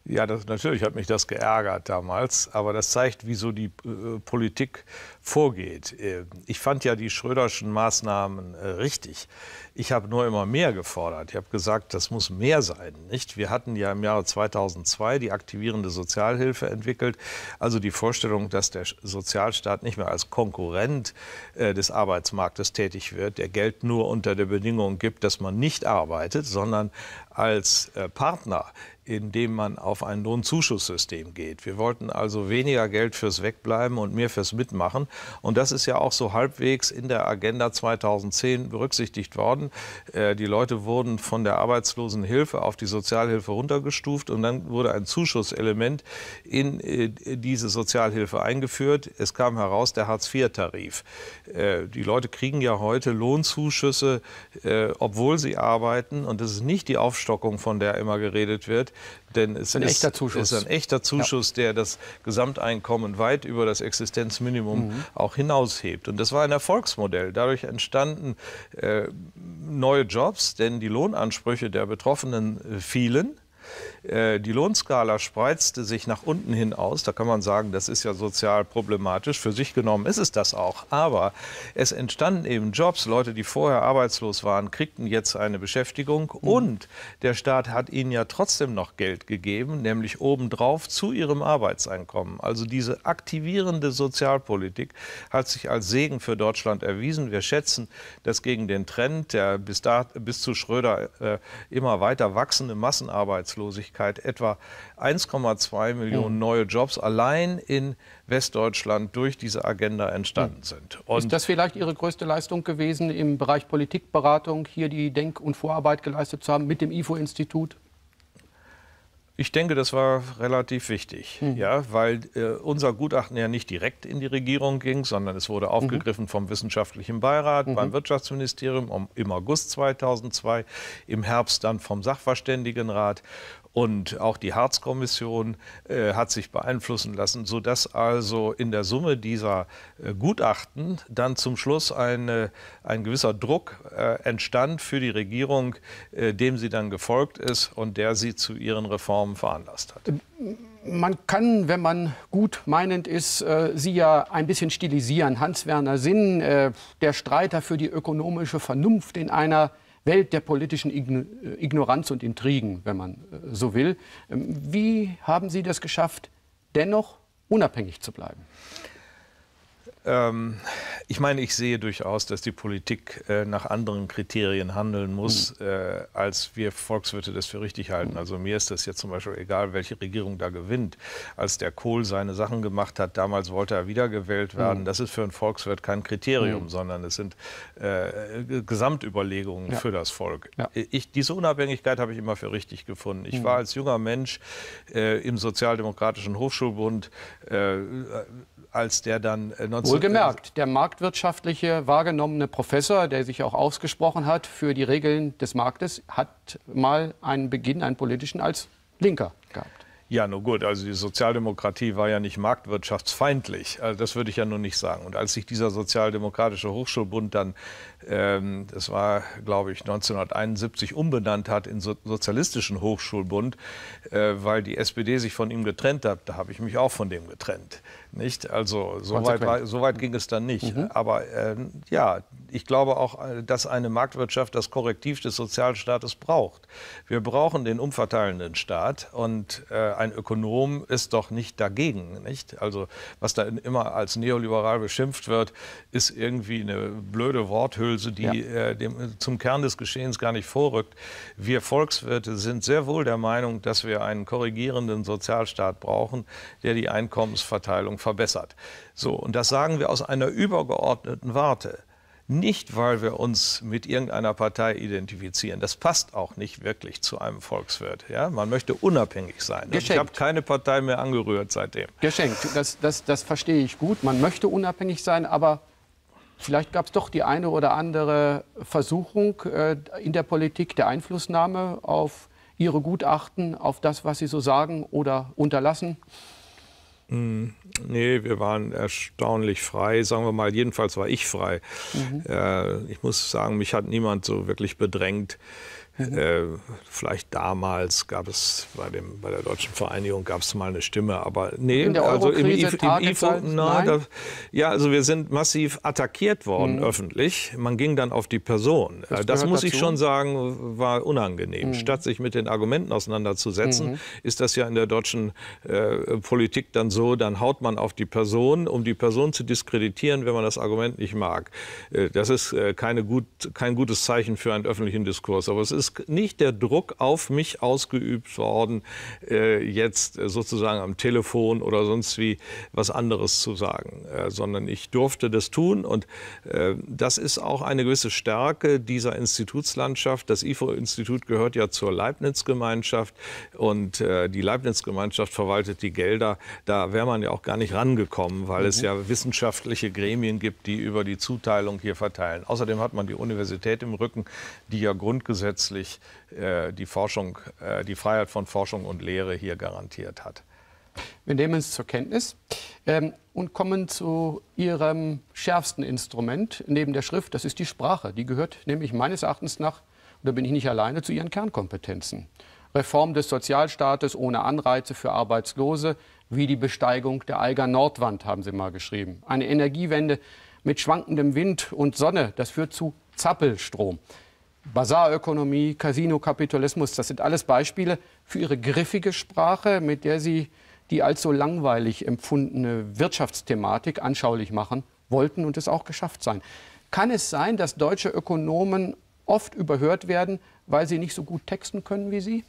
Ja, das, natürlich hat mich das geärgert damals, aber das zeigt, wieso die äh, Politik vorgeht. Äh, ich fand ja die Schröderschen Maßnahmen äh, richtig. Ich habe nur immer mehr gefordert. Ich habe gesagt, das muss mehr sein. Nicht? Wir hatten ja im Jahre 2002 die aktivierende Sozialhilfe entwickelt. Also die Vorstellung, dass der Sozialstaat nicht mehr als Konkurrent äh, des Arbeitsmarktes tätig wird, der Geld nur unter der Bedingung gibt, dass man nicht arbeitet, sondern als Partner indem man auf ein Lohnzuschusssystem geht. Wir wollten also weniger Geld fürs Wegbleiben und mehr fürs Mitmachen. Und das ist ja auch so halbwegs in der Agenda 2010 berücksichtigt worden. Äh, die Leute wurden von der Arbeitslosenhilfe auf die Sozialhilfe runtergestuft und dann wurde ein Zuschusselement in äh, diese Sozialhilfe eingeführt. Es kam heraus der Hartz-IV-Tarif. Äh, die Leute kriegen ja heute Lohnzuschüsse, äh, obwohl sie arbeiten. Und das ist nicht die Aufstockung, von der immer geredet wird denn es ein ist, ist, ein echter Zuschuss, ja. der das Gesamteinkommen weit über das Existenzminimum mhm. auch hinaushebt. Und das war ein Erfolgsmodell. Dadurch entstanden äh, neue Jobs, denn die Lohnansprüche der Betroffenen äh, fielen. Äh, die Lohnskala spreizte sich nach unten hin aus. Da kann man sagen, das ist ja sozial problematisch. Für sich genommen ist es das auch. Aber es entstanden eben Jobs. Leute, die vorher arbeitslos waren, kriegten jetzt eine Beschäftigung. Mhm. Und der Staat hat ihnen ja trotzdem noch Geld gegeben, nämlich obendrauf zu ihrem Arbeitseinkommen. Also diese aktivierende Sozialpolitik hat sich als Segen für Deutschland erwiesen. Wir schätzen, dass gegen den Trend der bis, da, bis zu Schröder äh, immer weiter wachsende Massenarbeitslosigkeit Geschwindigkeit etwa 1,2 Millionen neue Jobs allein in Westdeutschland durch diese Agenda entstanden sind. Und ist das vielleicht Ihre größte Leistung gewesen, im Bereich Politikberatung hier die Denk- und Vorarbeit geleistet zu haben mit dem IFO-Institut? Ich denke, das war relativ wichtig, mhm. ja, weil äh, unser Gutachten ja nicht direkt in die Regierung ging, sondern es wurde mhm. aufgegriffen mhm. vom Wissenschaftlichen Beirat, mhm. beim Wirtschaftsministerium um, im August 2002, im Herbst dann vom Sachverständigenrat und auch die Harz-Kommission äh, hat sich beeinflussen lassen, sodass also in der Summe dieser äh, Gutachten dann zum Schluss eine, ein gewisser Druck äh, entstand für die Regierung, äh, dem sie dann gefolgt ist und der sie zu ihren Reformen veranlasst hat. Man kann, wenn man gut meinend ist, äh, sie ja ein bisschen stilisieren. Hans-Werner Sinn, äh, der Streiter für die ökonomische Vernunft in einer Welt der politischen äh, Ignoranz und Intrigen, wenn man äh, so will. Ähm, wie haben Sie das geschafft, dennoch unabhängig zu bleiben? Ähm, ich meine, ich sehe durchaus, dass die Politik äh, nach anderen Kriterien handeln muss, mhm. äh, als wir Volkswirte das für richtig halten. Hm. Also mir ist das jetzt zum Beispiel egal, welche Regierung da gewinnt. Als der Kohl seine Sachen gemacht hat, damals wollte er wiedergewählt hm. werden. Mhm. Das ist für einen Volkswirt kein Kriterium, mhm. sondern es sind äh, Gesamtüberlegungen ja. für das Volk. Ja. Ich, diese Unabhängigkeit habe ich immer für richtig gefunden. Ich hm. war als junger Mensch äh, im Sozialdemokratischen Hochschulbund, äh, als der dann 19 äh, Wohlgemerkt, der marktwirtschaftliche wahrgenommene Professor, der sich auch ausgesprochen hat für die Regeln des Marktes, hat mal einen Beginn, einen politischen, als Linker gehabt. Ja, nur gut, also die Sozialdemokratie war ja nicht marktwirtschaftsfeindlich, also das würde ich ja nun nicht sagen. Und als sich dieser Sozialdemokratische Hochschulbund dann, ähm, das war glaube ich 1971, umbenannt hat in so Sozialistischen Hochschulbund, äh, weil die SPD sich von ihm getrennt hat, da habe ich mich auch von dem getrennt. Nicht? Also so weit, so weit, ging es dann nicht. Mhm. Aber äh, ja, ich glaube auch, äh, dass eine Marktwirtschaft das Korrektiv des Sozialstaates braucht. Wir brauchen den umverteilenden Staat und äh, ein Ökonom ist doch nicht dagegen. Nicht? Also was da immer als neoliberal beschimpft wird, ist irgendwie eine blöde Worthülse, die ja. äh, dem, äh, zum Kern des Geschehens gar nicht vorrückt. Wir Volkswirte sind sehr wohl der Meinung, dass wir einen korrigierenden Sozialstaat brauchen, der die Einkommensverteilung verbessert. So, und das sagen wir aus einer übergeordneten Warte. Nicht, weil wir uns mit irgendeiner Partei identifizieren. Das passt auch nicht wirklich zu einem Volkswirt. Ja? Man möchte unabhängig sein. Also ich habe keine Partei mehr angerührt seitdem. Geschenkt, das, das, das verstehe ich gut. Man möchte unabhängig sein, aber Vielleicht gab es doch die eine oder andere Versuchung äh, in der Politik der Einflussnahme auf Ihre Gutachten, auf das, was Sie so sagen oder unterlassen. Hm, nee, wir waren erstaunlich frei, sagen wir mal. Jedenfalls war ich frei. Mhm. Äh, ich muss sagen, mich hat niemand so wirklich bedrängt. Mhm. Äh, vielleicht damals gab es bei, dem, bei der deutschen Vereinigung gab es mal eine Stimme, aber nee, In der also im, I, im IFO, na, da, ja, also wir sind massiv attackiert worden mhm. öffentlich. Man ging dann auf die Person. Das, das muss dazu. ich schon sagen, war unangenehm. Mhm. Statt sich mit den Argumenten auseinanderzusetzen, mhm. ist das ja in der deutschen äh, Politik dann so, dann haut man auf die Person, um die Person zu diskreditieren, wenn man das Argument nicht mag. Äh, das ist äh, keine gut, kein gutes Zeichen für einen öffentlichen Diskurs, aber es ist ist nicht der Druck auf mich ausgeübt worden, äh, jetzt sozusagen am Telefon oder sonst wie was anderes zu sagen, äh, sondern ich durfte das tun. Und äh, das ist auch eine gewisse Stärke dieser Institutslandschaft. Das IFO-Institut gehört ja zur Leibniz-Gemeinschaft und die Leibniz-Gemeinschaft verwaltet die Gelder. Da wäre man ja auch gar nicht rangekommen, weil mhm. es ja mhm. wissenschaftliche Gremien gibt, die über die Zuteilung hier verteilen. Außerdem hat man die Universität im Rücken, die ja grundgesetzlich letztlich äh, die Forschung, äh, die Freiheit von Forschung und Lehre hier garantiert hat. Wir nehmen es zur Kenntnis ähm, und kommen zu Ihrem schärfsten Instrument neben der Schrift, das ist die Sprache. Die gehört nämlich meines Erachtens nach, und da bin ich nicht alleine, zu Ihren Kernkompetenzen. Reform des Sozialstaates ohne Anreize für Arbeitslose, wie die Besteigung der Eiger Nordwand, haben Sie mal geschrieben. Eine Energiewende mit schwankendem Wind und Sonne, das führt zu Zappelstrom. Basarökonomie, Casino-Kapitalismus, das sind alles Beispiele für ihre griffige Sprache, mit der sie die allzu langweilig empfundene Wirtschaftsthematik anschaulich machen wollten und es auch geschafft sein. Kann es sein, dass deutsche Ökonomen oft überhört werden, weil sie nicht so gut texten können wie Sie?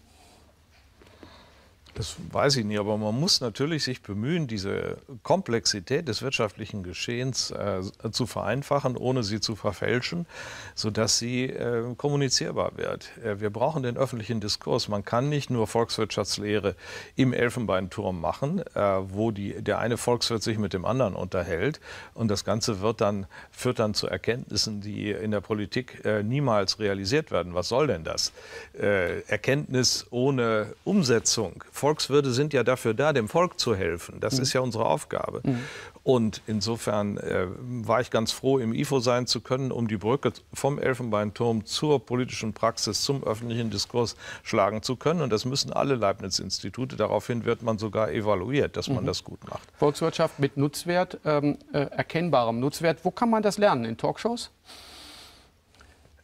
Das weiß ich nicht, aber man muss natürlich sich bemühen, diese Komplexität des wirtschaftlichen Geschehens äh, zu vereinfachen, ohne sie zu verfälschen, sodass sie äh, kommunizierbar wird. Äh, wir brauchen den öffentlichen Diskurs. Man kann nicht nur Volkswirtschaftslehre im Elfenbeinturm machen, äh, wo die, der eine Volkswirt sich mit dem anderen unterhält und das Ganze wird dann, führt dann zu Erkenntnissen, die in der Politik äh, niemals realisiert werden. Was soll denn das? Äh, Erkenntnis ohne Umsetzung. Volks Volkswürde sind ja dafür da, dem Volk zu helfen. Das mhm. ist ja unsere Aufgabe. Mhm. Und insofern äh, war ich ganz froh, im IFO sein zu können, um die Brücke vom Elfenbeinturm zur politischen Praxis, zum öffentlichen Diskurs schlagen zu können. Und das müssen alle Leibniz-Institute. Daraufhin wird man sogar evaluiert, dass man mhm. das gut macht. Volkswirtschaft mit Nutzwert, ähm, äh, erkennbarem Nutzwert. Wo kann man das lernen? In Talkshows?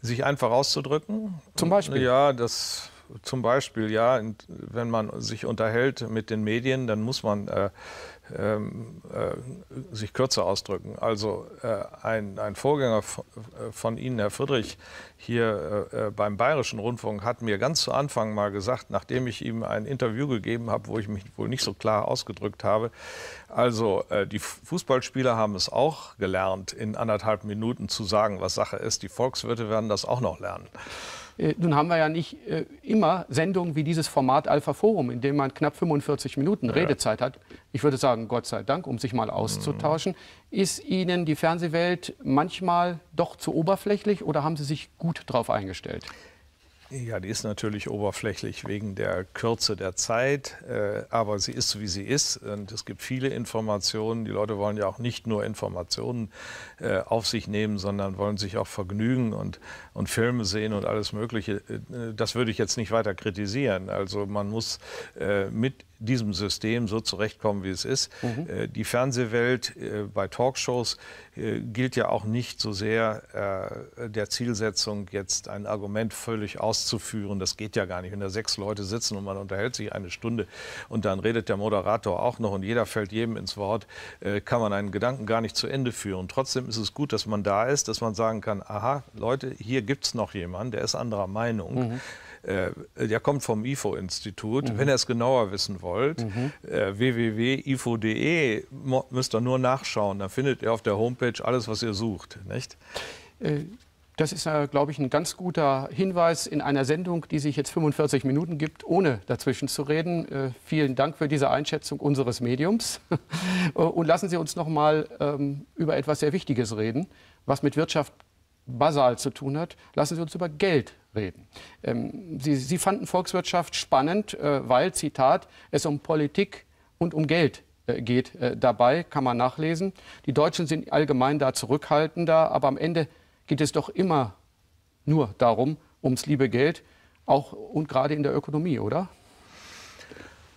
Sich einfach auszudrücken. Zum Beispiel. Ja, das zum Beispiel, ja, wenn man sich unterhält mit den Medien, dann muss man äh, ähm, äh, sich kürzer ausdrücken. Also äh, ein, ein, Vorgänger äh, von Ihnen, Herr Friedrich, hier äh, äh, beim Bayerischen Rundfunk hat mir ganz zu Anfang mal gesagt, nachdem ich ihm ein Interview gegeben habe, wo ich mich wohl nicht so klar ausgedrückt habe, also die Fußballspieler haben es auch gelernt, in anderthalb Minuten zu sagen, was Sache ist. Die Volkswirte werden das auch noch lernen. Äh, nun haben wir ja nicht äh, immer Sendungen wie dieses Format Alpha Forum, in dem man knapp 45 Minuten ja. Redezeit hat. Ich würde sagen, Gott sei Dank, um sich mal auszutauschen. Mhm. Ist Ihnen die Fernsehwelt manchmal doch zu oberflächlich oder haben Sie sich gut darauf eingestellt? Ja, die ist natürlich oberflächlich wegen der Kürze der Zeit, äh, aber sie ist, wie sie ist. Und es gibt viele Informationen. Die Leute wollen ja auch nicht nur Informationen äh, auf sich nehmen, sondern wollen sich auch vergnügen und, und Filme sehen und alles Mögliche. Äh, das würde ich jetzt nicht weiter kritisieren. Also man muss äh, mit diesem System so zurechtkommen, wie es ist. Mhm. Äh, die Fernsehwelt äh, bei Talkshows äh, gilt ja auch nicht so sehr der Zielsetzung, jetzt ein Argument völlig auszuführen. Das geht ja gar nicht. Wenn da sechs Leute sitzen und man unterhält sich eine Stunde und dann redet der Moderator auch noch und jeder fällt jedem ins Wort, kann man einen Gedanken gar nicht zu Ende führen. Trotzdem ist es gut, dass man da ist, dass man sagen kann, aha, Leute, hier gibt es noch jemanden, der ist anderer Meinung. Mhm äh, der kommt vom IFO-Institut. Mhm. Wenn ihr es genauer wissen wollt, mhm. äh, www.ifo.de müsst ihr nur nachschauen. Da findet ihr auf der Homepage alles, was ihr sucht. Nicht? Äh, das ist, äh, glaube ich, ein ganz guter Hinweis in einer Sendung, die sich jetzt 45 Minuten gibt, ohne dazwischen zu reden. Äh, vielen Dank für diese Einschätzung unseres Mediums. Äh, und lassen Sie uns noch mal ähm, über etwas sehr Wichtiges reden, was mit Wirtschaft basal zu tun hat. Lassen Sie uns über Geld reden reden. Ähm, Sie, Sie, fanden Volkswirtschaft spannend, äh, weil, Zitat, es um Politik und um Geld äh, geht. Äh, dabei kann man nachlesen. Die Deutschen sind allgemein da zurückhaltender, aber am Ende geht es doch immer nur darum, ums liebe Geld, auch und gerade in der Ökonomie, oder?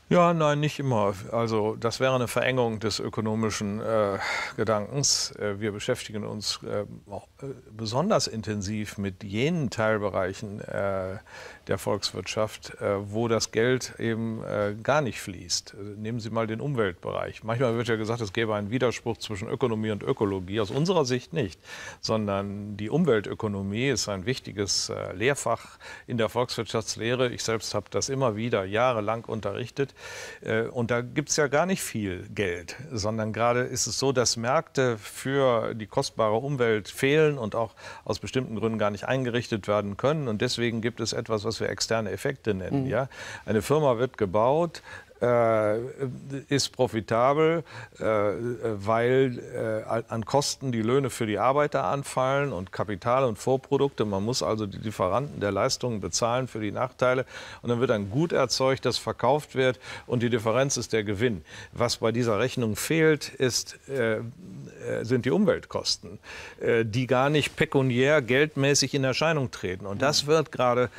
Ja, nein, nicht immer. Also das wäre eine Verengung des ökonomischen äh, Gedankens. Äh, wir beschäftigen uns äh, auch äh, besonders intensiv mit jenen Teilbereichen äh, der Volkswirtschaft, äh, wo das Geld eben äh, gar nicht fließt. Also nehmen Sie mal den Umweltbereich. Manchmal wird ja gesagt, es gäbe einen Widerspruch zwischen Ökonomie und Ökologie. Aus unserer Sicht nicht, sondern die Umweltökonomie ist ein wichtiges äh, Lehrfach in der Volkswirtschaftslehre. Ich selbst habe das immer wieder jahrelang unterrichtet. Äh, und da gibt es ja gar nicht viel Geld, sondern gerade ist es so, dass Märkte für die kostbare Umwelt fehlen wollen und auch aus bestimmten Gründen gar nicht eingerichtet werden können. Und deswegen gibt es etwas, was wir externe Effekte nennen. Mhm. Ja? Eine Firma wird gebaut, äh, ist profitabel, äh, weil äh, an Kosten die Löhne für die Arbeiter anfallen und Kapital und Vorprodukte. Man muss also die Lieferanten der Leistungen bezahlen für die Nachteile. Und dann wird ein Gut erzeugt, das verkauft wird und die Differenz ist der Gewinn. Was bei dieser Rechnung fehlt, ist, sind die Umweltkosten, die gar nicht pekuniär geldmäßig in Erscheinung treten. Und das mhm. wird gerade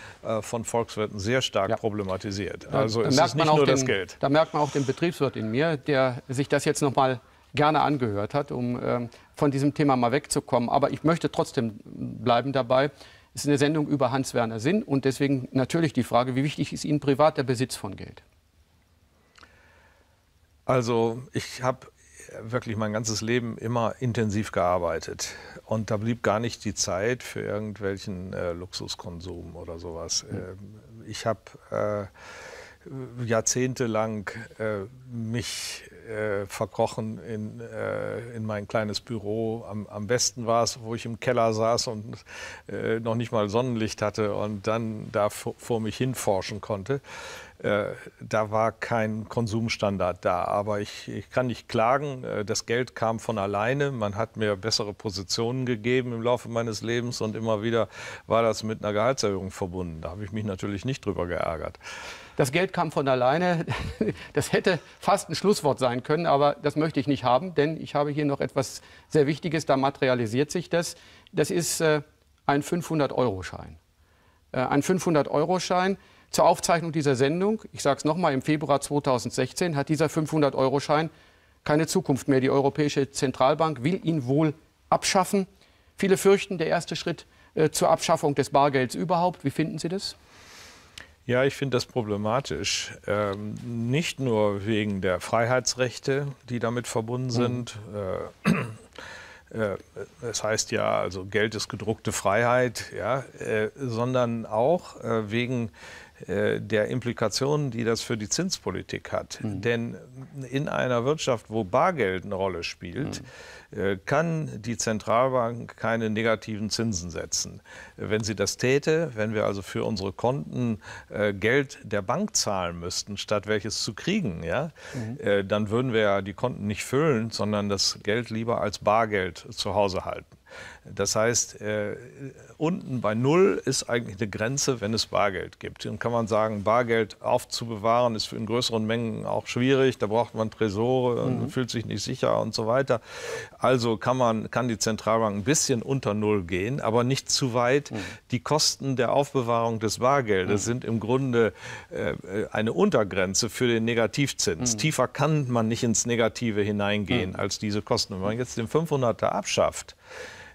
von Volkswirten sehr stark ja. problematisiert. Also da es ist nicht nur das Geld. Umfeld. Da merkt man auch den Betriebswirt in mir, der sich das jetzt noch mal gerne angehört hat, um ähm, von diesem Thema mal wegzukommen. Aber ich möchte trotzdem bleiben dabei. Es ist eine Sendung über Hans-Werner Sinn und deswegen natürlich die Frage, wie wichtig ist Ihnen privat der Besitz von Geld? Also ich habe wirklich mein ganzes Leben immer intensiv gearbeitet. Und da blieb gar nicht die Zeit für irgendwelchen äh, Luxuskonsum oder sowas. Hm. Ähm, ich habe äh, jahrzehntelang äh, mich äh, verkrochen in, äh, in mein kleines Büro. Am, am besten war es, wo ich im Keller saß und äh, noch nicht mal Sonnenlicht hatte und dann da vor, vor mich hinforschen konnte. Äh, da war kein Konsumstandard da. Aber ich, ich kann nicht klagen, äh, das Geld kam von alleine. Man hat mir bessere Positionen gegeben im Laufe meines Lebens und immer wieder war das mit einer Gehaltserhöhung verbunden. Da habe ich mich natürlich nicht drüber geärgert. Das Geld kam von alleine. Das hätte fast ein Schlusswort sein können, aber das möchte ich nicht haben, denn ich habe hier noch etwas sehr Wichtiges, da materialisiert sich das. Das ist äh, ein 500-Euro-Schein. Äh, ein 500-Euro-Schein. Zur Aufzeichnung dieser Sendung, ich sage es nochmal, im Februar 2016 hat dieser 500-Euro-Schein keine Zukunft mehr. Die Europäische Zentralbank will ihn wohl abschaffen. Viele fürchten, der erste Schritt äh, zur Abschaffung des Bargelds überhaupt. Wie finden Sie das? Ja, ich finde das problematisch. Ähm, nicht nur wegen der Freiheitsrechte, die damit verbunden mhm. sind. Mhm. Äh, äh, es heißt ja, also Geld ist gedruckte Freiheit, ja, äh, sondern auch äh, wegen äh, der Implikationen, die das für die Zinspolitik hat. Mhm. Denn in einer Wirtschaft, wo Bargeld eine Rolle spielt, mhm. Äh, kann die Zentralbank keine negativen Zinsen setzen. Wenn sie das täte, wenn wir also für unsere Konten äh, Geld der Bank zahlen müssten, statt welches zu kriegen, ja, mhm. dann würden wir ja die Konten nicht füllen, sondern das Geld lieber als Bargeld zu Hause halten. Das heißt, äh, unten bei Null ist eigentlich eine Grenze, wenn es Bargeld gibt. Dann kann man sagen, Bargeld aufzubewahren ist in größeren Mengen auch schwierig. Da braucht man Tresore und mhm. fühlt sich nicht sicher und so weiter. Also kann, man, kann die Zentralbank ein bisschen unter Null gehen, aber nicht zu weit. Mhm. Die Kosten der Aufbewahrung des Bargeldes mhm. sind im Grunde äh, eine Untergrenze für den Negativzins. Mhm. Tiefer kann man nicht ins Negative hineingehen mhm. als diese Kosten. Wenn man jetzt den 500er abschafft,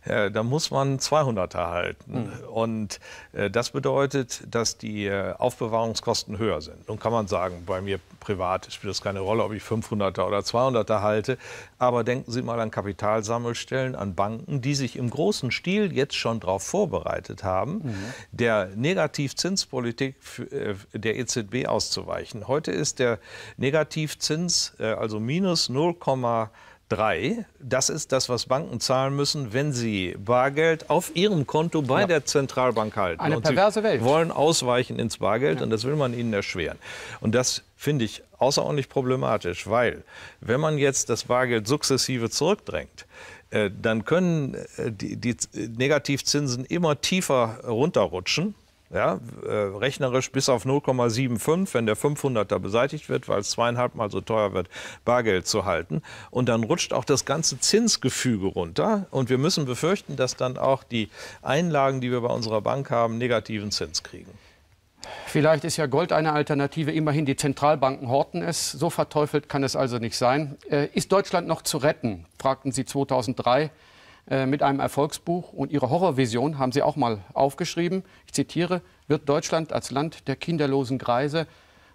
da muss man 200er halten. Mhm. Und äh, das bedeutet, dass die äh, Aufbewahrungskosten höher sind. Nun kann man sagen, bei mir privat spielt es keine Rolle, ob ich 500er oder 200er halte. Aber denken Sie mal an Kapitalsammelstellen, an Banken, die sich im großen Stil jetzt schon darauf vorbereitet haben, mhm. der Negativzinspolitik äh, der EZB auszuweichen. Heute ist der Negativzins, also minus 0,5 3. Das ist das, was Banken zahlen müssen, wenn sie Bargeld auf ihrem Konto bei ja. der Zentralbank halten. Eine und perverse sie Welt. wollen ausweichen ins Bargeld ja. und das will man ihnen erschweren. Und das finde ich außerordentlich problematisch, weil wenn man jetzt das Bargeld sukzessive zurückdrängt, äh, dann können äh, die, die Negativzinsen immer tiefer runterrutschen ja, äh, rechnerisch bis auf 0,75, wenn der 500er beseitigt wird, weil es zweieinhalb Mal so teuer wird, Bargeld zu halten. Und dann rutscht auch das ganze Zinsgefüge runter. Und wir müssen befürchten, dass dann auch die Einlagen, die wir bei unserer Bank haben, negativen Zins kriegen. Vielleicht ist ja Gold eine Alternative. Immerhin die Zentralbanken horten es. So verteufelt kann es also nicht sein. Äh, ist Deutschland noch zu retten? fragten sie 2003. Äh, mit einem Erfolgsbuch und ihre Horrorvision haben sie auch mal aufgeschrieben. Ich zitiere, wird Deutschland als Land der kinderlosen Greise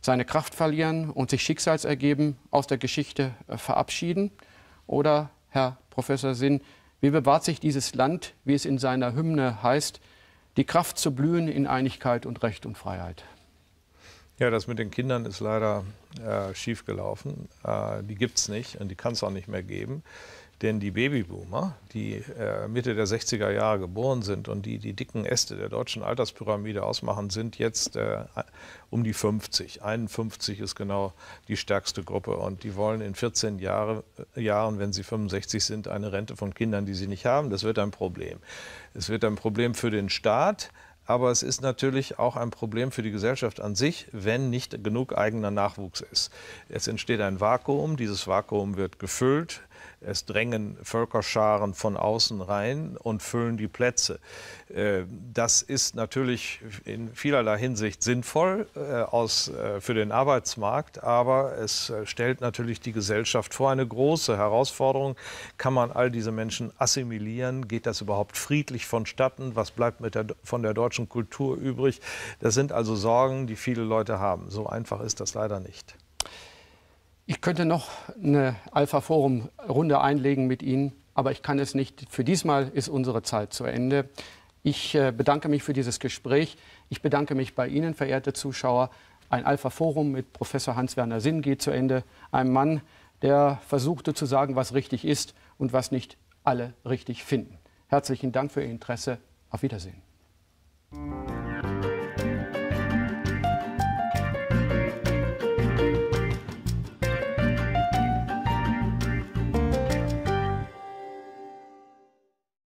seine Kraft verlieren und sich schicksalsergeben aus der Geschichte äh, verabschieden? Oder, Herr Professor Sinn, wie bewahrt sich dieses Land, wie es in seiner Hymne heißt, die Kraft zu blühen in Einigkeit und Recht und Freiheit? Ja, das mit den Kindern ist leider äh, schiefgelaufen. Äh, die gibt es nicht und die kann es auch nicht mehr geben. Denn die Babyboomer, die äh, Mitte der 60er Jahre geboren sind und die die dicken Äste der deutschen Alterspyramide ausmachen, sind jetzt äh, um die 50. 51 ist genau die stärkste Gruppe und die wollen in 14 Jahre, äh, Jahren, wenn sie 65 sind, eine Rente von Kindern, die sie nicht haben. Das wird ein Problem. Es wird ein Problem für den Staat. Aber es ist natürlich auch ein Problem für die Gesellschaft an sich, wenn nicht genug eigener Nachwuchs ist. Es entsteht ein Vakuum, dieses Vakuum wird gefüllt es drängen Völkerscharen von außen rein und füllen die Plätze. Äh, das ist natürlich in vielerlei Hinsicht sinnvoll äh, äh, für den Arbeitsmarkt, aber es stellt natürlich die Gesellschaft vor eine große Herausforderung. Kann man all diese Menschen assimilieren? Geht das überhaupt friedlich vonstatten? Was bleibt mit der, von der deutschen Kultur übrig? Das sind also Sorgen, die viele Leute haben. So einfach ist das leider nicht. Ich könnte noch eine Alpha Forum Runde einlegen mit Ihnen, aber ich kann es nicht. Für diesmal ist unsere Zeit zu Ende. Ich äh, bedanke mich für dieses Gespräch. Ich bedanke mich bei Ihnen, verehrte Zuschauer. Ein Alpha Forum mit Professor Hans-Werner Sinn geht zu Ende. Ein Mann, der versuchte zu sagen, was richtig ist und was nicht alle richtig finden. Herzlichen Dank für Ihr Interesse. Auf Wiedersehen.